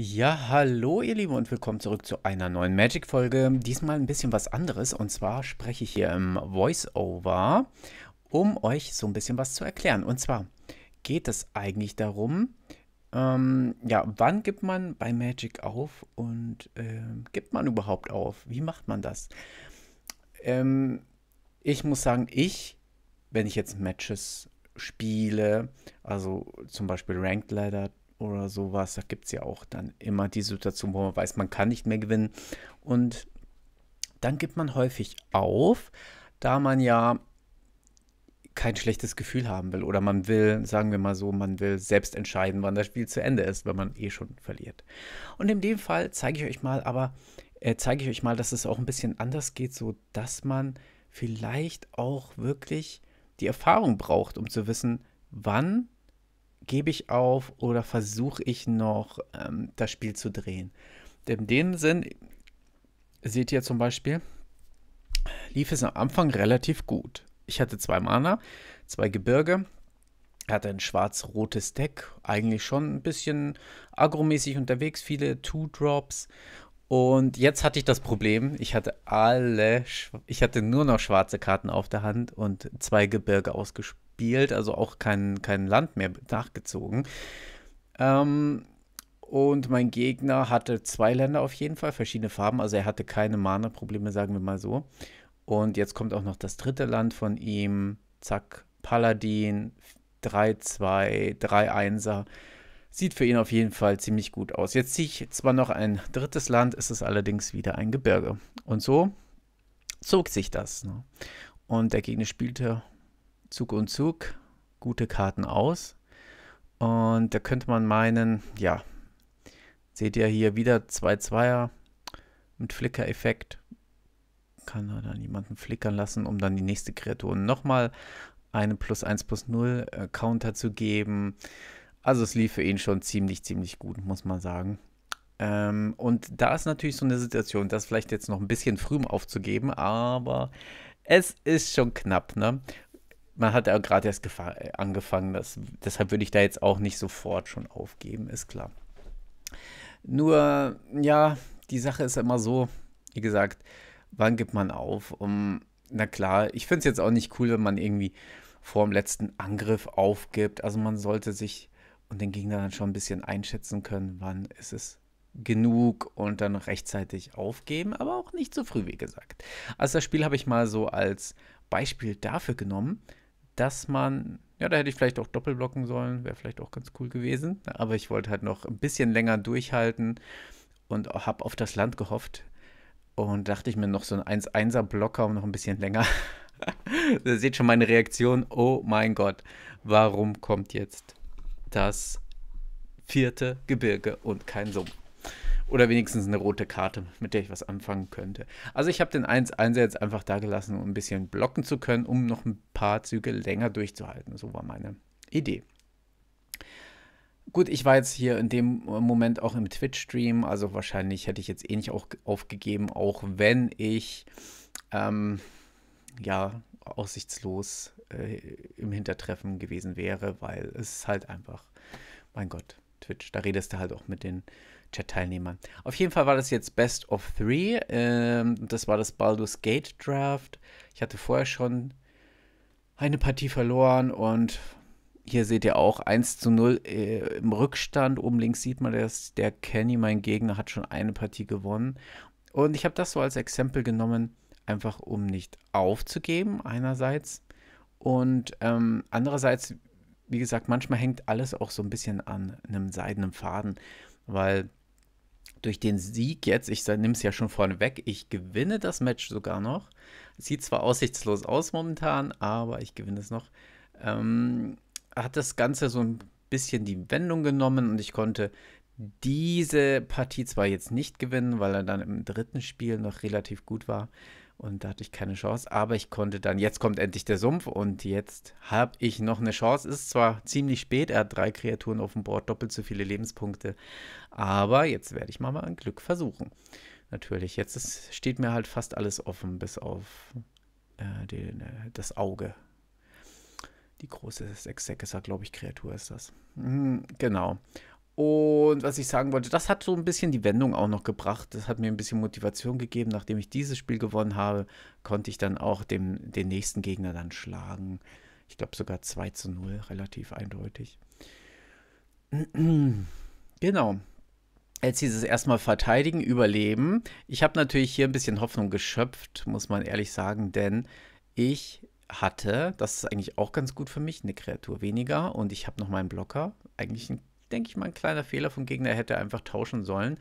Ja, hallo ihr Lieben und willkommen zurück zu einer neuen Magic-Folge. Diesmal ein bisschen was anderes und zwar spreche ich hier im Voice-Over, um euch so ein bisschen was zu erklären. Und zwar geht es eigentlich darum, ähm, ja, wann gibt man bei Magic auf und äh, gibt man überhaupt auf? Wie macht man das? Ähm, ich muss sagen, ich, wenn ich jetzt Matches spiele, also zum Beispiel Ranked Ladder oder sowas. Da gibt es ja auch dann immer die Situation, wo man weiß, man kann nicht mehr gewinnen. Und dann gibt man häufig auf, da man ja kein schlechtes Gefühl haben will. Oder man will, sagen wir mal so, man will selbst entscheiden, wann das Spiel zu Ende ist, wenn man eh schon verliert. Und in dem Fall zeige ich euch mal, aber äh, zeige ich euch mal, dass es auch ein bisschen anders geht, so dass man vielleicht auch wirklich die Erfahrung braucht, um zu wissen, wann gebe ich auf oder versuche ich noch ähm, das Spiel zu drehen. In dem Sinn, seht ihr zum Beispiel, lief es am Anfang relativ gut. Ich hatte zwei Mana, zwei Gebirge, hatte ein schwarz-rotes Deck, eigentlich schon ein bisschen agromäßig unterwegs, viele Two-Drops. Und jetzt hatte ich das Problem, ich hatte alle, ich hatte nur noch schwarze Karten auf der Hand und zwei Gebirge ausgespielt gespielt, also auch kein, kein Land mehr nachgezogen. Ähm, und mein Gegner hatte zwei Länder auf jeden Fall, verschiedene Farben. Also er hatte keine Mana-Probleme, sagen wir mal so. Und jetzt kommt auch noch das dritte Land von ihm. Zack, Paladin, 3-2, 3-1er. Sieht für ihn auf jeden Fall ziemlich gut aus. Jetzt ziehe ich zwar noch ein drittes Land, ist es allerdings wieder ein Gebirge. Und so zog sich das. Ne? Und der Gegner spielte Zug und Zug gute Karten aus. Und da könnte man meinen, ja, seht ihr hier wieder zwei Zweier mit Flicker-Effekt. Kann er dann jemanden flickern lassen, um dann die nächste Kreatur nochmal eine plus 1 plus 0 äh, Counter zu geben. Also es lief für ihn schon ziemlich, ziemlich gut, muss man sagen. Ähm, und da ist natürlich so eine Situation, das vielleicht jetzt noch ein bisschen früh aufzugeben, aber es ist schon knapp, ne? man hat ja gerade erst äh, angefangen. Das, deshalb würde ich da jetzt auch nicht sofort schon aufgeben, ist klar. Nur, ja, die Sache ist immer so, wie gesagt, wann gibt man auf? Um, na klar, ich finde es jetzt auch nicht cool, wenn man irgendwie vor dem letzten Angriff aufgibt. Also man sollte sich und den Gegner dann schon ein bisschen einschätzen können, wann ist es genug und dann rechtzeitig aufgeben, aber auch nicht zu so früh, wie gesagt. Also das Spiel habe ich mal so als Beispiel dafür genommen, dass man, ja, da hätte ich vielleicht auch doppelblocken sollen, wäre vielleicht auch ganz cool gewesen. Aber ich wollte halt noch ein bisschen länger durchhalten und habe auf das Land gehofft. Und dachte ich mir noch so ein 1-1er-Blocker und noch ein bisschen länger. Ihr seht schon meine Reaktion. Oh mein Gott, warum kommt jetzt das vierte Gebirge und kein Sumpf? Oder wenigstens eine rote Karte, mit der ich was anfangen könnte. Also ich habe den 1 1 jetzt einfach da gelassen, um ein bisschen blocken zu können, um noch ein paar Züge länger durchzuhalten. So war meine Idee. Gut, ich war jetzt hier in dem äh, Moment auch im Twitch-Stream, also wahrscheinlich hätte ich jetzt eh nicht auch aufgegeben, auch wenn ich ähm, ja aussichtslos äh, im Hintertreffen gewesen wäre, weil es halt einfach, mein Gott, Twitch, da redest du halt auch mit den Chat-Teilnehmern. Auf jeden Fall war das jetzt Best of Three. Ähm, das war das Baldur's Gate Draft. Ich hatte vorher schon eine Partie verloren und hier seht ihr auch 1 zu 0 äh, im Rückstand. Oben links sieht man, dass der Kenny, mein Gegner, hat schon eine Partie gewonnen. Und ich habe das so als Exempel genommen, einfach um nicht aufzugeben, einerseits. Und ähm, andererseits, wie gesagt, manchmal hängt alles auch so ein bisschen an einem seidenen Faden, weil durch den Sieg jetzt, ich nehme es ja schon vorne weg, ich gewinne das Match sogar noch. Sieht zwar aussichtslos aus momentan, aber ich gewinne es noch. Ähm, hat das Ganze so ein bisschen die Wendung genommen und ich konnte diese Partie zwar jetzt nicht gewinnen, weil er dann im dritten Spiel noch relativ gut war und da hatte ich keine Chance. Aber ich konnte dann, jetzt kommt endlich der Sumpf und jetzt habe ich noch eine Chance. Ist zwar ziemlich spät, er hat drei Kreaturen auf dem Board, doppelt so viele Lebenspunkte, aber jetzt werde ich mal ein Glück versuchen. Natürlich, jetzt ist, steht mir halt fast alles offen, bis auf äh, den, äh, das Auge. Die große Sechseckiger, glaube ich, Kreatur ist das. Mhm, genau. Und was ich sagen wollte, das hat so ein bisschen die Wendung auch noch gebracht. Das hat mir ein bisschen Motivation gegeben. Nachdem ich dieses Spiel gewonnen habe, konnte ich dann auch dem, den nächsten Gegner dann schlagen. Ich glaube sogar 2 zu 0, relativ eindeutig. Genau. Jetzt hieß es erstmal verteidigen, überleben. Ich habe natürlich hier ein bisschen Hoffnung geschöpft, muss man ehrlich sagen, denn ich hatte, das ist eigentlich auch ganz gut für mich, eine Kreatur weniger und ich habe noch meinen Blocker, eigentlich ein denke ich mal, ein kleiner Fehler vom Gegner. hätte einfach tauschen sollen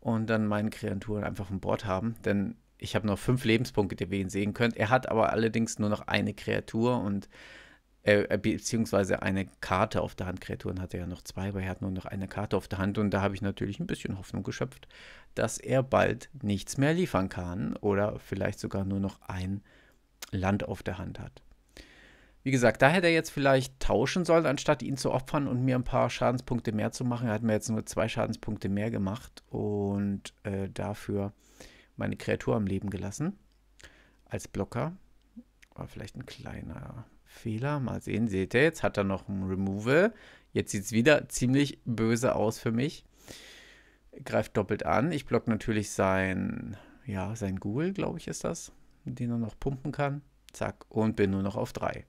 und dann meinen Kreaturen einfach vom Bord haben. Denn ich habe noch fünf Lebenspunkte, die wir ihn sehen könnt. Er hat aber allerdings nur noch eine Kreatur und äh, äh, beziehungsweise eine Karte auf der Hand. Kreaturen hatte er ja noch zwei, aber er hat nur noch eine Karte auf der Hand und da habe ich natürlich ein bisschen Hoffnung geschöpft, dass er bald nichts mehr liefern kann oder vielleicht sogar nur noch ein Land auf der Hand hat. Wie gesagt, da hätte er jetzt vielleicht tauschen sollen, anstatt ihn zu opfern und mir ein paar Schadenspunkte mehr zu machen. Er hat mir jetzt nur zwei Schadenspunkte mehr gemacht und äh, dafür meine Kreatur am Leben gelassen. Als Blocker. War vielleicht ein kleiner Fehler. Mal sehen, seht ihr, jetzt hat er noch ein Removal. Jetzt sieht es wieder ziemlich böse aus für mich. Greift doppelt an. Ich block natürlich sein, ja, sein Ghoul, glaube ich, ist das, den er noch pumpen kann. Zack, und bin nur noch auf 3.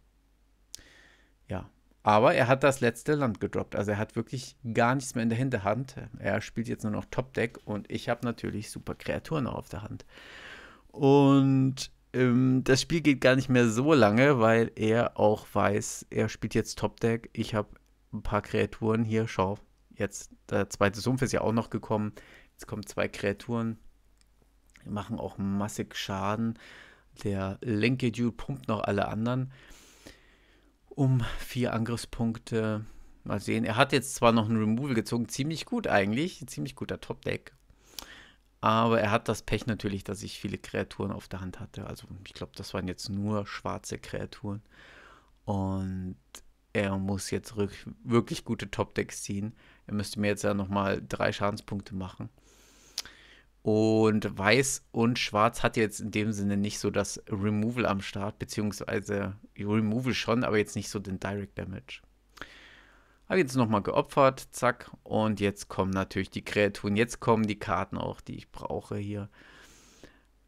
Ja. Aber er hat das letzte Land gedroppt. Also er hat wirklich gar nichts mehr in der Hinterhand. Er spielt jetzt nur noch Top Deck und ich habe natürlich super Kreaturen noch auf der Hand. Und ähm, das Spiel geht gar nicht mehr so lange, weil er auch weiß, er spielt jetzt Top Deck. Ich habe ein paar Kreaturen hier. Schau, jetzt der zweite Sumpf ist ja auch noch gekommen. Jetzt kommen zwei Kreaturen, machen auch massig Schaden. Der linke Dude pumpt noch alle anderen um vier Angriffspunkte. Mal sehen. Er hat jetzt zwar noch einen Removal gezogen, ziemlich gut eigentlich, ziemlich guter Top-Deck. Aber er hat das Pech natürlich, dass ich viele Kreaturen auf der Hand hatte. Also ich glaube, das waren jetzt nur schwarze Kreaturen. Und er muss jetzt wirklich gute Top-Decks ziehen. Er müsste mir jetzt ja nochmal drei Schadenspunkte machen. Und Weiß und Schwarz hat jetzt in dem Sinne nicht so das Removal am Start, beziehungsweise Removal schon, aber jetzt nicht so den Direct Damage. Habe jetzt nochmal geopfert, zack. Und jetzt kommen natürlich die Kreaturen, jetzt kommen die Karten auch, die ich brauche hier.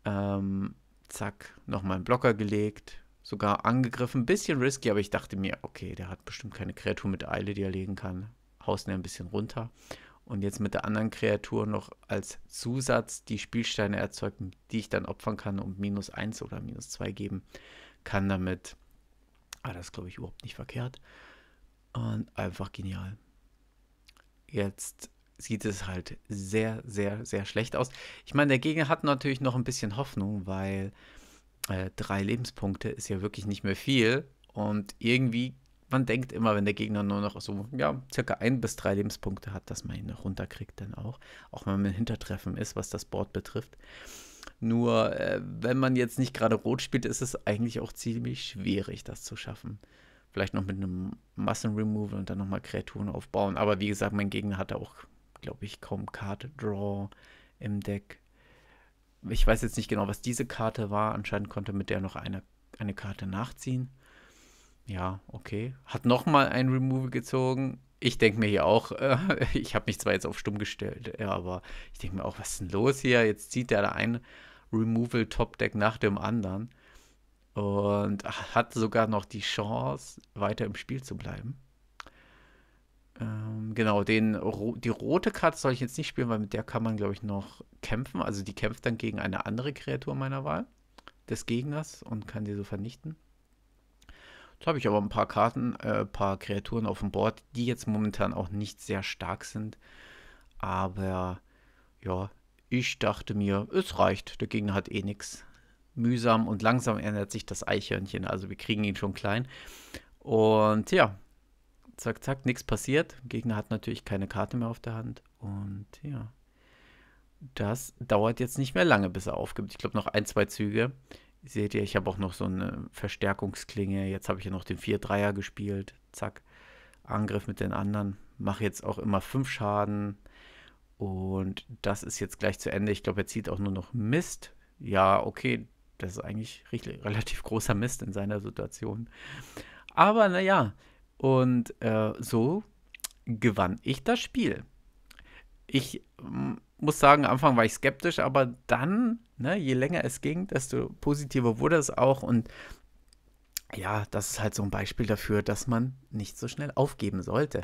Ähm, zack, nochmal einen Blocker gelegt, sogar angegriffen. Ein bisschen risky, aber ich dachte mir, okay, der hat bestimmt keine Kreatur mit Eile, die er legen kann. Hausen ihn ein bisschen runter und jetzt mit der anderen Kreatur noch als Zusatz die Spielsteine erzeugen, die ich dann opfern kann und minus 1 oder minus 2 geben kann damit. Ah, das glaube ich überhaupt nicht verkehrt. Und einfach genial. Jetzt sieht es halt sehr, sehr, sehr schlecht aus. Ich meine, der Gegner hat natürlich noch ein bisschen Hoffnung, weil äh, drei Lebenspunkte ist ja wirklich nicht mehr viel. Und irgendwie man denkt immer, wenn der Gegner nur noch so, ja, circa ein bis drei Lebenspunkte hat, dass man ihn noch runterkriegt, dann auch. Auch wenn man im Hintertreffen ist, was das Board betrifft. Nur, äh, wenn man jetzt nicht gerade rot spielt, ist es eigentlich auch ziemlich schwierig, das zu schaffen. Vielleicht noch mit einem Massenremoval und dann nochmal Kreaturen aufbauen. Aber wie gesagt, mein Gegner hatte auch, glaube ich, kaum Card-Draw im Deck. Ich weiß jetzt nicht genau, was diese Karte war. Anscheinend konnte mit der noch eine, eine Karte nachziehen ja, okay. Hat nochmal ein Removal gezogen. Ich denke mir hier auch, äh, ich habe mich zwar jetzt auf stumm gestellt, ja, äh, aber ich denke mir auch, was ist denn los hier? Jetzt zieht der da ein Removal Top Deck nach dem anderen und hat sogar noch die Chance, weiter im Spiel zu bleiben. Ähm, genau, den, die rote Karte soll ich jetzt nicht spielen, weil mit der kann man, glaube ich, noch kämpfen. Also die kämpft dann gegen eine andere Kreatur meiner Wahl des Gegners und kann die so vernichten. Jetzt habe ich aber ein paar Karten, ein äh, paar Kreaturen auf dem Board, die jetzt momentan auch nicht sehr stark sind. Aber ja, ich dachte mir, es reicht. Der Gegner hat eh nichts. Mühsam und langsam ändert sich das Eichhörnchen. Also wir kriegen ihn schon klein. Und ja, zack, zack, nichts passiert. Der Gegner hat natürlich keine Karte mehr auf der Hand. Und ja, das dauert jetzt nicht mehr lange, bis er aufgibt. Ich glaube noch ein, zwei Züge. Seht ihr, ich habe auch noch so eine Verstärkungsklinge. Jetzt habe ich ja noch den 4-3er gespielt. Zack. Angriff mit den anderen. Mache jetzt auch immer 5 Schaden. Und das ist jetzt gleich zu Ende. Ich glaube, er zieht auch nur noch Mist. Ja, okay. Das ist eigentlich richtig, relativ großer Mist in seiner Situation. Aber naja. Und äh, so gewann ich das Spiel ich mm, muss sagen, am Anfang war ich skeptisch, aber dann, ne, je länger es ging, desto positiver wurde es auch. Und ja, das ist halt so ein Beispiel dafür, dass man nicht so schnell aufgeben sollte.